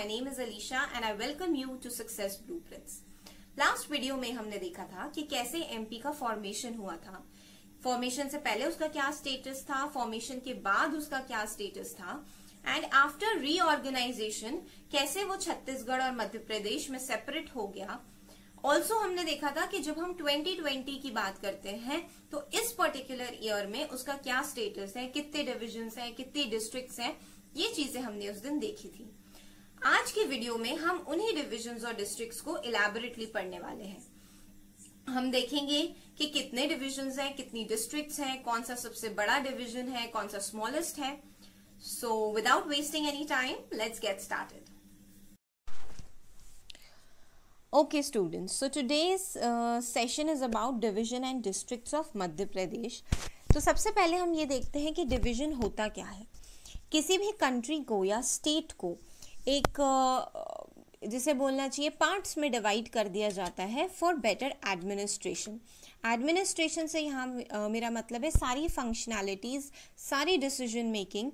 My name is Alisha and I welcome you to success blueprints last video में हमने देखा था कि कैसे एमपी का फॉर्मेशन हुआ था फॉर्मेशन से पहले उसका क्या स्टेटस था फॉर्मेशन के बाद उसका क्या स्टेटस था एंड आफ्टर रीऑर्गेनाइजेशन कैसे वो छत्तीसगढ़ और मध्य प्रदेश में सेपरेट हो गया ऑल्सो हमने देखा था कि जब हम 2020 की बात करते हैं तो इस पर्टिकुलर ईयर में उसका क्या स्टेटस है कितने डिविजन्स हैं, कितने डिस्ट्रिक्ट्स हैं ये चीजें हमने उस दिन देखी थी आज के वीडियो में हम उन्हीं डिविजन्स और डिस्ट्रिक्ट्स को इलेबोरेटली पढ़ने वाले हैं हम देखेंगे कि कितने डिविजन्स हैं कितनी डिस्ट्रिक्ट्स हैं कौन सा सबसे बड़ा डिविजन है कौन सा स्मॉलेस्ट है so without wasting any time let's get started okay students, so today's session is about division and district of Madhya Pradesh तो सबसे पहले हम ये देखते हैं कि डिविजन होता क्या है किसी भी कंट्री को या स्टेट को एक जिसे बोलना चाहिए पार्ट्स में डिवाइड कर दिया जाता है फॉर बेटर एडमिनिस्ट्रेशन एडमिनिस्ट्रेशन से यहाँ मेरा मतलब है सारी फंक्शनैलिटीज़ सारी डिसीजन मेकिंग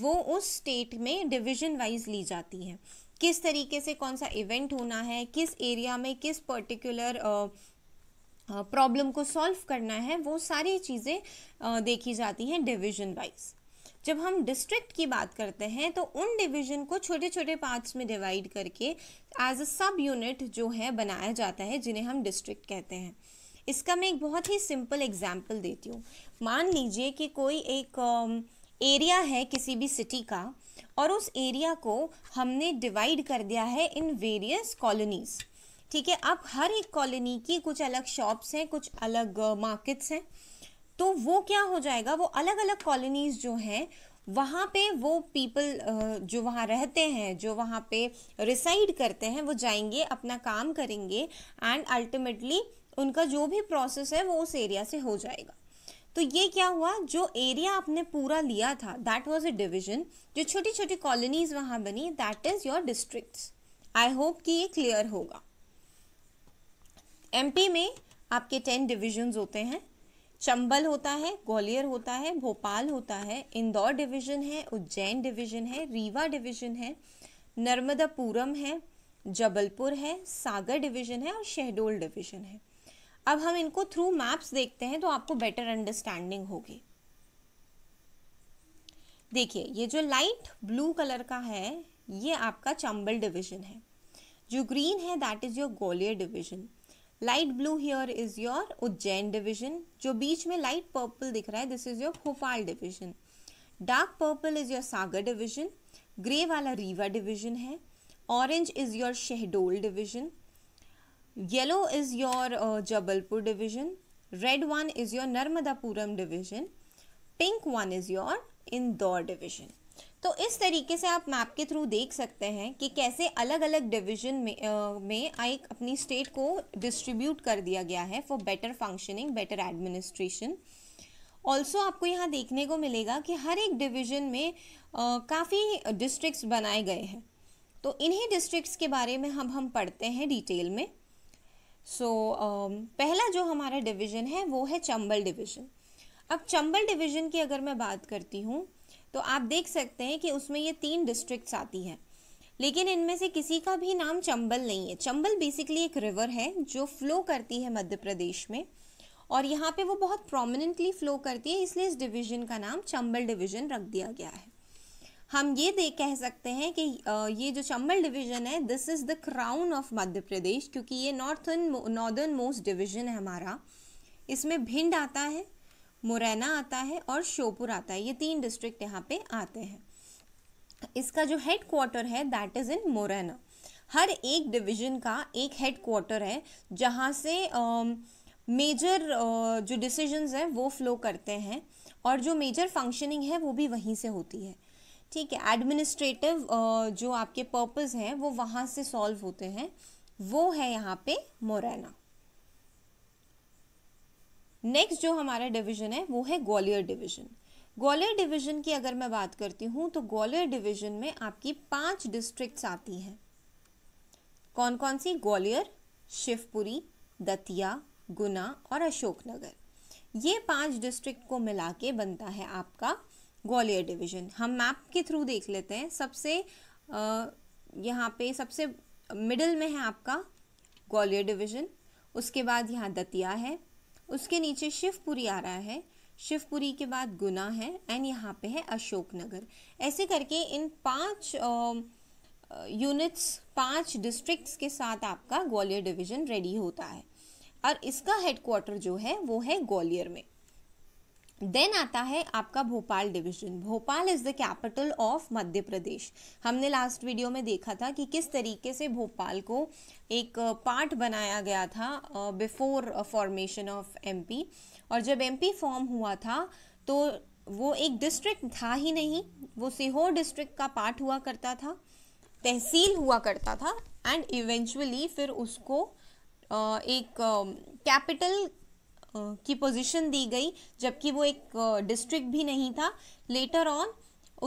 वो उस स्टेट में डिवीजन वाइज ली जाती है किस तरीके से कौन सा इवेंट होना है किस एरिया में किस पर्टिकुलर प्रॉब्लम को सॉल्व करना है वो सारी चीज़ें देखी जाती हैं डिवीजन वाइज जब हम डिस्ट्रिक्ट की बात करते हैं तो उन डिवीज़न को छोटे छोटे पार्ट्स में डिवाइड करके एज अ सब यूनिट जो है बनाया जाता है जिन्हें हम डिस्ट्रिक्ट कहते हैं इसका मैं एक बहुत ही सिंपल एग्जाम्पल देती हूँ मान लीजिए कि कोई एक एरिया um, है किसी भी सिटी का और उस एरिया को हमने डिवाइड कर दिया है इन वेरियस कॉलोनीज़ ठीक है अब हर एक कॉलोनी की कुछ अलग शॉप्स हैं कुछ अलग मार्केट्स uh, हैं तो वो क्या हो जाएगा वो अलग अलग कॉलोनीज़ जो हैं वहाँ पे वो पीपल जो वहाँ रहते हैं जो वहाँ पे रिसाइड करते हैं वो जाएंगे अपना काम करेंगे एंड अल्टीमेटली उनका जो भी प्रोसेस है वो उस एरिया से हो जाएगा तो ये क्या हुआ जो एरिया आपने पूरा लिया था दैट वॉज़ अ डिविज़न जो छोटी छोटी कॉलोनीज वहाँ बनी that is your district I hope कि ये क्लियर होगा एमपी में आपके टेन डिविजन्स होते हैं चंबल होता है ग्वालियर होता है भोपाल होता है इंदौर डिवीजन है उज्जैन डिवीजन है रीवा डिवीजन है नर्मदापुरम है जबलपुर है सागर डिवीजन है और शहडोल डिवीजन है अब हम इनको थ्रू मैप्स देखते हैं तो आपको बेटर अंडरस्टैंडिंग होगी देखिए ये जो लाइट ब्लू कलर का है ये आपका चंबल डिवीजन है जो ग्रीन है that is your Gwalior division light blue here is your Ujjain division जो बीच में लाइट पर्पल दिख रहा है this is your Bhopal division dark purple is your Sagar division grey वाला रीवा डिविजन है orange is your Shahdol division yellow is your Jabalpur division red one is your Narmadapuram division pink one is your Indore division तो इस तरीके से आप मैप के थ्रू देख सकते हैं कि कैसे अलग अलग डिवीजन में आ, में एक अपनी स्टेट को डिस्ट्रीब्यूट कर दिया गया है for better functioning better administration also आपको यहाँ देखने को मिलेगा कि हर एक डिवीजन में काफ़ी डिस्ट्रिक्ट्स बनाए गए हैं तो इन्हीं डिस्ट्रिक्ट्स के बारे में हम हम पढ़ते हैं डिटेल में सो so, पहला जो हमारा डिवीज़न है वो है चंबल डिवीज़न अब चंबल डिवीज़न की अगर मैं बात करती हूँ तो आप देख सकते हैं कि उसमें ये तीन डिस्ट्रिक्ट्स आती हैं लेकिन इनमें से किसी का भी नाम चंबल नहीं है चंबल बेसिकली एक रिवर है जो फ्लो करती है मध्य प्रदेश में और यहाँ पे वो बहुत प्रोमिनेंटली फ्लो करती है इसलिए इस डिवीज़न का नाम चंबल डिवीज़न रख दिया गया है हम ये देख कह सकते हैं कि ये जो चंबल डिवीज़न है this is the crown of Madhya Pradesh क्योंकि ये नॉर्थन नॉर्दर्न मोस्ट डिवीज़न है हमारा इसमें भिंड आता है मुरैना आता है और श्योपुर आता है ये तीन डिस्ट्रिक्ट यहाँ पे आते हैं इसका जो हेड क्वार्टर है दैट इज़ इन मुरैना हर एक डिवीजन का एक हेड क्वार्टर है जहाँ से मेजर uh, uh, जो डिसीजंस हैं वो फ्लो करते हैं और जो मेजर फंक्शनिंग है वो भी वहीं से होती है ठीक है एडमिनिस्ट्रेटिव uh, जो आपके पर्पस हैं वो वहाँ से सॉल्व होते हैं वो है यहाँ पे मुरैना नेक्स्ट जो हमारा डिवीजन है वो है ग्वालियर डिवीजन ग्वालियर डिवीजन की अगर मैं बात करती हूँ तो ग्वालियर डिवीजन में आपकी पांच डिस्ट्रिक्ट्स आती हैं कौन कौन सी ग्वालियर शिवपुरी दतिया गुना और अशोकनगर ये पांच डिस्ट्रिक्ट को मिला के बनता है आपका ग्वालियर डिवीजन हम मैप के थ्रू देख लेते हैं सबसे यहाँ पे सबसे मिडिल में है आपका ग्वालियर डिवीजन उसके बाद यहाँ दतिया है उसके नीचे शिवपुरी आ रहा है शिवपुरी के बाद गुना है एंड यहाँ पे है अशोकनगर ऐसे करके इन पांच यूनिट्स पांच डिस्ट्रिक्ट्स के साथ आपका ग्वालियर डिवीजन रेडी होता है और इसका हेडक्वार्टर जो है वो है ग्वालियर में देन आता है आपका Bhopal division Bhopal is the capital of Madhya Pradesh हमने लास्ट वीडियो में देखा था कि किस तरीके से भोपाल को एक पार्ट बनाया गया था बिफोर फॉर्मेशन ऑफ एमपी और जब एमपी फॉर्म हुआ था तो वो एक डिस्ट्रिक्ट था ही नहीं वो सीहोर डिस्ट्रिक्ट का पार्ट हुआ करता था तहसील हुआ करता था एंड इवेंचुअली फिर उसको एक कैपिटल की पोजीशन दी गई जबकि वो एक डिस्ट्रिक्ट भी नहीं था लेटर ऑन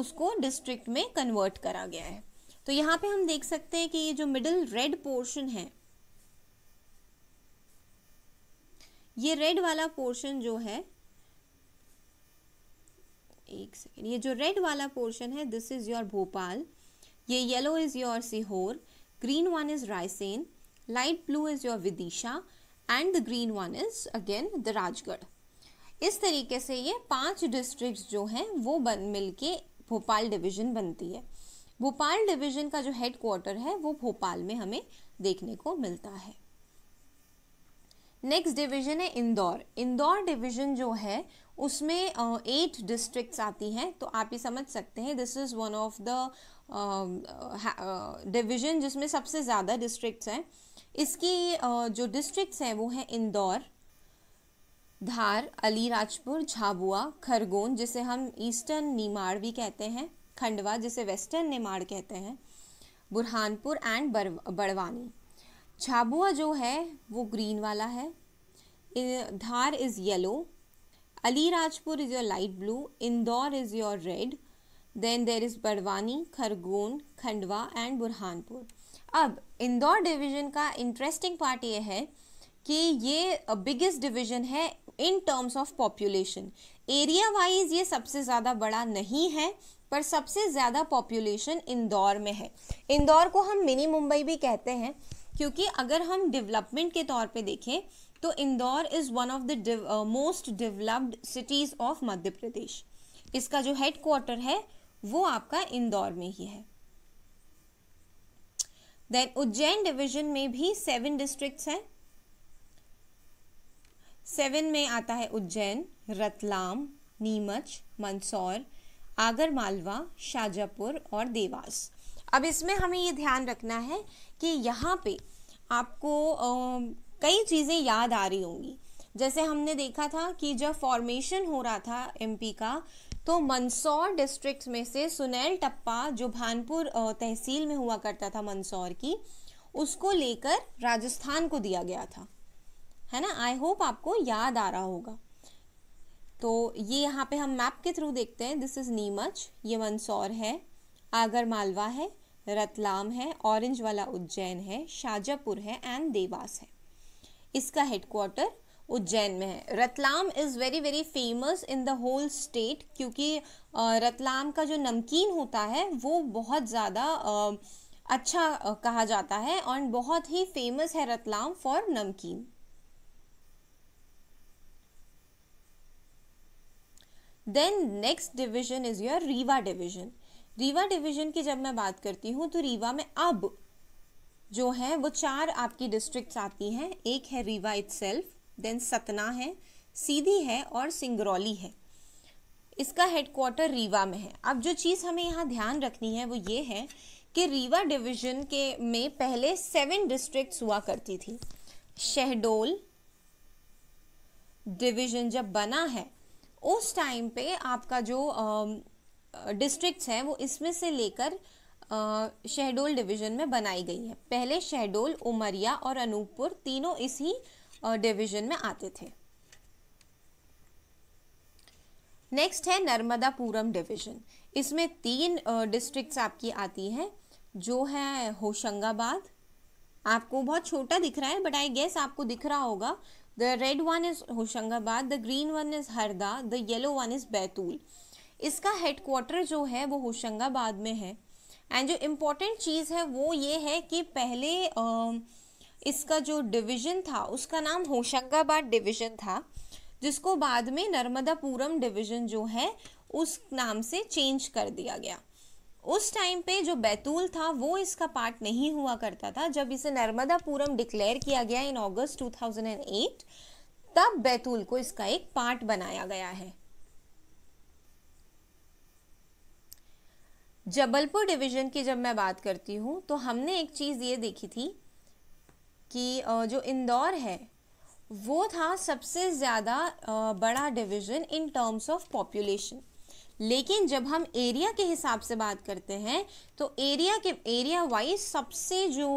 उसको डिस्ट्रिक्ट में कन्वर्ट करा गया है तो यहाँ पे हम देख सकते हैं कि ये जो मिडिल रेड पोर्शन है ये रेड वाला पोर्शन जो है एक सेकेंड ये जो रेड वाला पोर्शन है दिस इज़ योर भोपाल ये yellow is your Sehore green one is Raisen light blue is your Vidisha and the green one is again the Rajgarh इस तरीके से ये पांच डिस्ट्रिक्ट्स जो हैं वो बन मिल के भोपाल डिवीजन बनती है भोपाल डिवीजन का जो हेड क्वार्टर है वो भोपाल में हमें देखने को मिलता है नेक्स्ट डिवीज़न है इंदौर इंदौर डिवीज़न जो है उसमें एट uh, डिस्ट्रिक्ट्स आती हैं तो आप ये समझ सकते हैं this is one of the division जिसमें सबसे ज़्यादा डिस्ट्रिक्ट्स हैं इसकी uh, जो डिस्ट्रिक्ट्स हैं वो हैं इंदौर धार अलीराजपुर झाबुआ खरगोन जिसे हम ईस्टर्न नीमाड़ भी कहते हैं खंडवा जिसे वेस्टर्न निमाड़ कहते हैं बुरहानपुर एंड बड़वानी झाबुआ जो है वो ग्रीन वाला है Dhar is yellow Alirajpur is your light blue Indore is your red then there is Barwani Khargone Khandwa and Burhanpur अब इंदौर डिवीज़न का इंटरेस्टिंग पार्ट ये है कि ये बिगेस्ट uh, डिवीज़न है in terms of population area wise ये सबसे ज़्यादा बड़ा नहीं है पर सबसे ज़्यादा पॉपुलेशन इंदौर में है इंदौर को हम मिनी मुंबई भी कहते हैं क्योंकि अगर हम डेवलपमेंट के तौर पे देखें तो Indore is one of the most developed cities of Madhya Pradesh इसका जो हेड क्वार्टर है वो आपका इंदौर में ही है देन उज्जैन डिवीजन में भी सेवन डिस्ट्रिक्ट्स हैं सेवन में आता है उज्जैन रतलाम नीमच मंदसौर आगर मालवा शाजापुर और देवास अब इसमें हमें ये ध्यान रखना है कि यहाँ पे आपको कई चीज़ें याद आ रही होंगी जैसे हमने देखा था कि जब फॉर्मेशन हो रहा था एमपी का तो मंदसौर डिस्ट्रिक्ट में से सुनैल टप्पा जो भानपुर तहसील में हुआ करता था मंदसौर की उसको लेकर राजस्थान को दिया गया था है ना आई होप आपको याद आ रहा होगा तो ये यहाँ पे हम मैप के थ्रू देखते हैं दिस इज़ नीमच ये मंदसौर है आगर मालवा है रतलाम है ऑरेंज वाला उज्जैन है शाजापुर है एंड देवास है इसका हेडक्वार्टर उज्जैन में है Ratlam is very very famous in the whole state क्योंकि रतलाम का जो नमकीन होता है वो बहुत ज़्यादा अच्छा कहा जाता है और बहुत ही फेमस है Ratlam for namkeen then next division is your Rewa division Rewa division की जब मैं बात करती हूँ तो रीवा में अब जो है वो चार आपकी डिस्ट्रिक्ट्स आती हैं एक है रीवा इट देन सतना है सीधी है और सिंगरौली है इसका हेडक्वार्टर रीवा में है अब जो चीज़ हमें यहाँ ध्यान रखनी है वो ये है कि रीवा डिवीजन के में पहले सेवन डिस्ट्रिक्ट्स हुआ करती थी शहडोल डिवीजन जब बना है उस टाइम पे आपका जो डिस्ट्रिक्ट्स हैं वो इसमें से लेकर शहडोल डिवीज़न में बनाई गई है पहले शहडोल उमरिया और अनूपपुर तीनों इसी डिवीज़न में आते थे नेक्स्ट है नर्मदापुरम डिवीज़न इसमें तीन डिस्ट्रिक्ट्स आपकी आती हैं जो है होशंगाबाद आपको बहुत छोटा दिख रहा है बट आई गेस आपको दिख रहा होगा the red one is Hoshangabad the green one is Harda the yellow one is Betul इसका हेडक्वार्टर जो है वो होशंगाबाद में है एंड जो इम्पोर्टेंट चीज़ है वो ये है कि पहले इसका जो डिवीज़न था उसका नाम होशंगाबाद डिवीज़न था जिसको बाद में नर्मदापुरम डिवीज़न जो है उस नाम से चेंज कर दिया गया उस टाइम पे जो बैतूल था वो इसका पार्ट नहीं हुआ करता था जब इसे नर्मदापुरम डिक्लेयर किया गया इन अगस्त 2008 तब बैतूल को इसका एक पार्ट बनाया गया है जबलपुर डिवीज़न की जब मैं बात करती हूँ तो हमने एक चीज़ ये देखी थी कि जो इंदौर है वो था सबसे ज़्यादा बड़ा division in terms of population लेकिन जब हम एरिया के हिसाब से बात करते हैं तो एरिया के एरिया वाइज सबसे जो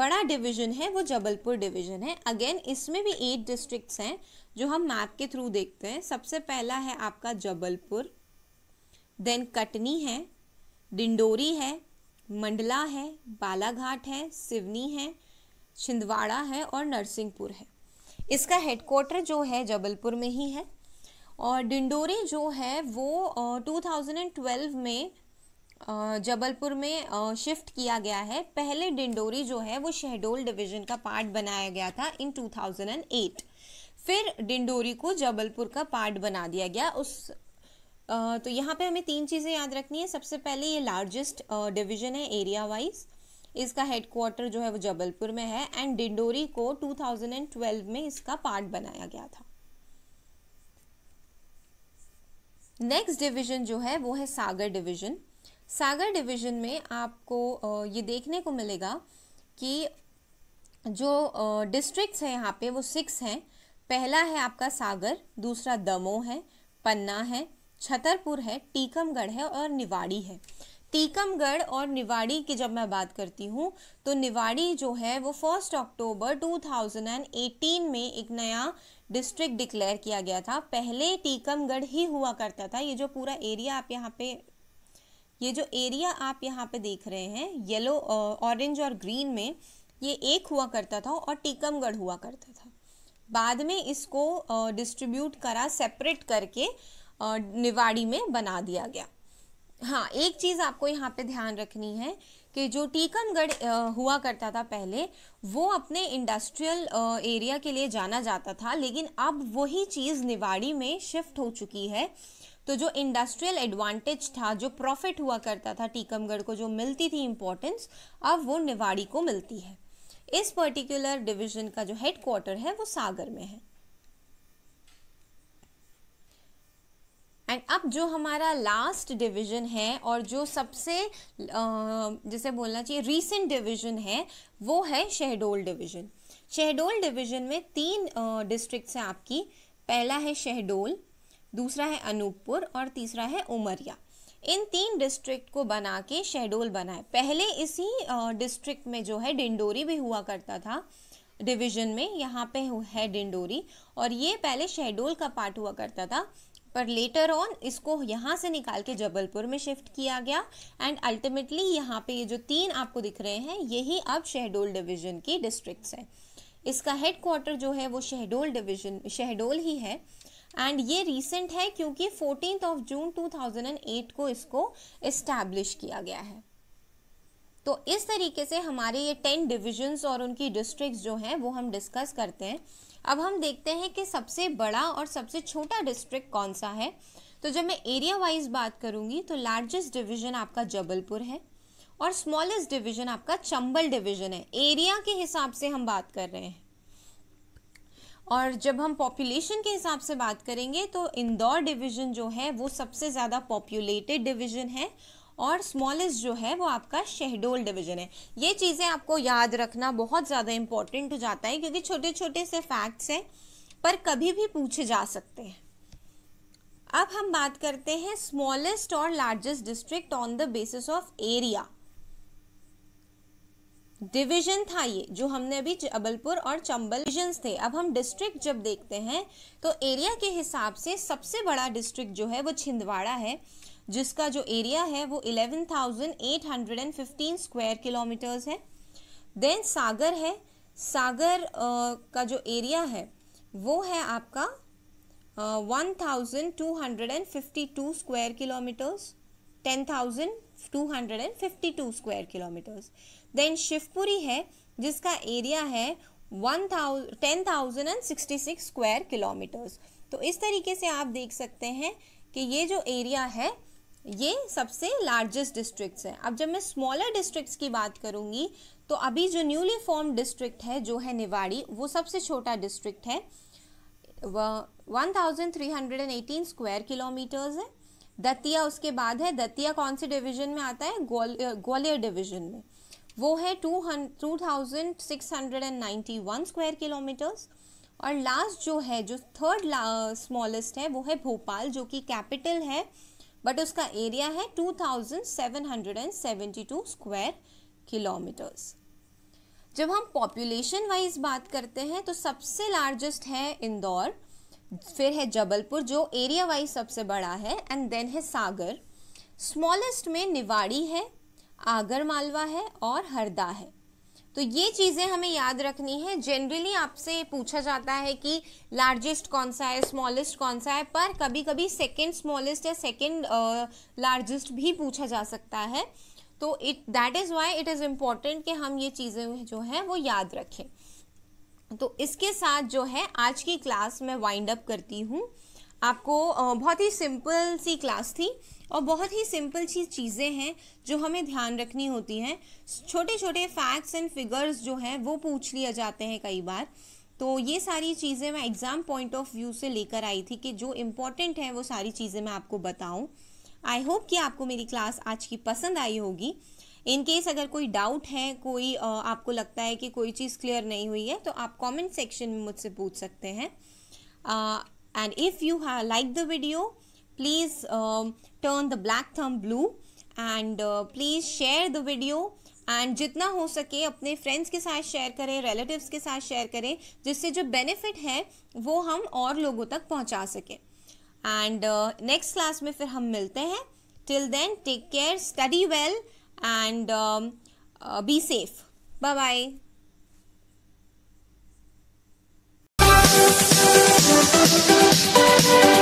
बड़ा डिवीज़न है वो जबलपुर डिवीज़न है अगेन इसमें भी एट डिस्ट्रिक्ट्स हैं जो हम मैप के थ्रू देखते हैं सबसे पहला है आपका जबलपुर देन कटनी है डिंडोरी है मंडला है बालाघाट है सिवनी है छिंदवाड़ा है और नरसिंहपुर है इसका हेडक्वार्टर जो है जबलपुर में ही है और डिंडोरी जो है वो 2012 में जबलपुर में शिफ्ट किया गया है पहले डिंडोरी जो है वो शहडोल डिवीज़न का पार्ट बनाया गया था इन 2008 फिर डिंडोरी को जबलपुर का पार्ट बना दिया गया उस तो यहाँ पे हमें तीन चीज़ें याद रखनी है सबसे पहले ये लार्जेस्ट डिवीजन है एरिया वाइज इसका हेडक्वार्टर जो है वो जबलपुर में है एंड डिंडोरी को 2012 में इसका पार्ट बनाया गया था नेक्स्ट डिवीजन जो है वो है सागर डिवीजन सागर डिवीजन में आपको ये देखने को मिलेगा कि जो डिस्ट्रिक्ट्स हैं यहाँ पे वो सिक्स हैं पहला है आपका सागर दूसरा दमो है पन्ना है छतरपुर है टीकमगढ़ है और निवाड़ी है टीकमगढ़ और निवाड़ी की जब मैं बात करती हूँ तो निवाड़ी जो है वो फर्स्ट अक्टूबर 2018 में एक नया डिस्ट्रिक्ट डिक्लेयर किया गया था पहले टीकमगढ़ ही हुआ करता था ये जो पूरा एरिया आप यहाँ पे ये जो एरिया आप यहाँ पे देख रहे हैं येलो ऑरेंज और ग्रीन में ये एक हुआ करता था और टीकमगढ़ हुआ करता था बाद में इसको डिस्ट्रीब्यूट करा सेपरेट करके निवाड़ी में बना दिया गया हाँ एक चीज़ आपको यहाँ पे ध्यान रखनी है कि जो टीकमगढ़ हुआ करता था पहले वो अपने इंडस्ट्रियल एरिया के लिए जाना जाता था लेकिन अब वही चीज़ निवाड़ी में शिफ्ट हो चुकी है तो जो इंडस्ट्रियल एडवांटेज था जो प्रॉफिट हुआ करता था टीकमगढ़ को जो मिलती थी इम्पोर्टेंस अब वो निवाड़ी को मिलती है इस पर्टिकुलर डिवीज़न का जो हेड क्वार्टर है वो सागर में है एंड अब जो हमारा लास्ट डिवीज़न है और जो सबसे जैसे बोलना चाहिए रीसेंट डिवीज़न है वो है शहडोल डिवीज़न शहडोल डिवीज़न में तीन डिस्ट्रिक्ट हैं आपकी पहला है शहडोल दूसरा है अनूपपुर और तीसरा है उमरिया इन तीन डिस्ट्रिक्ट को बना के शहडोल बनाए पहले इसी डिस्ट्रिक्ट में जो है डिंडोरी भी हुआ करता था डिवीजन में यहाँ पे है डिंडोरी और ये पहले शहडोल का पार्ट हुआ करता था पर लेटर ऑन इसको यहाँ से निकाल के जबलपुर में शिफ्ट किया गया एंड अल्टीमेटली यहाँ पे ये जो तीन आपको दिख रहे हैं यही अब शहडोल डिवीज़न की डिस्ट्रिक्ट्स हैं इसका हेड क्वार्टर जो है वो शहडोल डिवीज़न शहडोल ही है एंड ये रीसेंट है क्योंकि फोर्टीन ऑफ जून 2008 को इसको इस्टेब्लिश किया गया है तो इस तरीके से हमारे ये टेन डिविजन्स और उनकी डिस्ट्रिक्ट जो हैं वो हम डिस्कस करते हैं अब हम देखते हैं कि सबसे बड़ा और सबसे छोटा डिस्ट्रिक्ट कौन सा है तो जब मैं एरिया वाइज बात करूंगी तो लार्जेस्ट डिवीजन आपका जबलपुर है और स्मॉलेस्ट डिवीजन आपका चंबल डिवीजन है एरिया के हिसाब से हम बात कर रहे हैं और जब हम पॉपुलेशन के हिसाब से बात करेंगे तो इंदौर डिवीज़न जो है वो सबसे ज़्यादा पॉपुलेटेड डिवीज़न है और स्मॉलेस्ट जो है वो आपका शहडोल डिवीजन है ये चीज़ें आपको याद रखना बहुत ज़्यादा इंपॉर्टेंट हो जाता है क्योंकि छोटे छोटे से फैक्ट्स हैं पर कभी भी पूछे जा सकते हैं अब हम बात करते हैं स्मॉलेस्ट और largest district on the basis of area division था ये जो हमने अभी जबलपुर और चंबल डिविजन थे अब हम डिस्ट्रिक्ट जब देखते हैं तो एरिया के हिसाब से सबसे बड़ा डिस्ट्रिक्ट जो है वो छिंदवाड़ा है जिसका जो एरिया है वो thousand eight hundred and fifteen square kilometres है देन सागर है सागर uh, का जो एरिया है वो है आपका one thousand two hundred and fifty two square kilometers ten thousand two hundred and fifty two square kilometers then Shivpuri है जिसका एरिया है one thousand ten thousand and sixty six square kilometers तो इस तरीके से आप देख सकते हैं कि ये जो एरिया है ये सबसे लार्जेस्ट डिस्ट्रिक्ट्स हैं अब जब मैं स्मॉलर डिस्ट्रिक्ट्स की बात करूँगी तो अभी जो न्यूली फॉर्म डिस्ट्रिक्ट है जो है निवाड़ी वो सबसे छोटा डिस्ट्रिक्ट है वह 1318 स्क्वायर किलोमीटर्स है दतिया उसके बाद है दतिया कौन से डिवीजन में आता है ग्वालियर डिवीजन में वो है two two thousand six hundred and ninety one square kilometers और लास्ट जो है जो थर्ड स्मॉलेस्ट है वो है भोपाल जो कि कैपिटल है बट उसका एरिया है 2772 स्क्वायर किलोमीटर्स जब हम पॉपुलेशन वाइज बात करते हैं तो सबसे लार्जेस्ट है इंदौर फिर है जबलपुर जो एरिया वाइज सबसे बड़ा है एंड देन है सागर स्मॉलेस्ट में निवाड़ी है आगर मालवा है और हरदा है तो ये चीज़ें हमें याद रखनी है जनरली आपसे पूछा जाता है कि लार्जेस्ट कौन सा है स्मॉलेस्ट कौन सा है पर कभी कभी सेकेंड स्मॉलेस्ट या सेकेंड लार्जेस्ट भी पूछा जा सकता है तो it that is why it is important कि हम ये चीज़ें जो हैं वो याद रखें तो इसके साथ जो है आज की क्लास मैं वाइंड अप करती हूँ आपको बहुत ही सिंपल सी क्लास थी और बहुत ही सिंपल सी चीज़ें हैं जो हमें ध्यान रखनी होती हैं छोटे छोटे फैक्ट्स एंड फिगर्स जो हैं वो पूछ लिए जाते हैं कई बार तो ये सारी चीज़ें मैं एग्ज़ाम पॉइंट ऑफ व्यू से लेकर आई थी कि जो इम्पोर्टेंट है वो सारी चीज़ें मैं आपको बताऊँ आई होप कि आपको मेरी क्लास आज की पसंद आई होगी इन केस अगर कोई डाउट है कोई आपको लगता है कि कोई चीज़ क्लियर नहीं हुई है तो आप कमेंट सेक्शन में मुझसे पूछ सकते हैं and if you like the video please um, turn the black thumb blue and uh, please share the video and जितना हो सके अपने फ्रेंड्स के साथ शेयर करें रिलेटिव्स के साथ शेयर करें जिससे जो बेनिफिट है वो हम और लोगों तक पहुंचा सकें एंड नेक्स्ट क्लास में फिर हम मिलते हैं till then take care study well and be safe bye bye Thank you.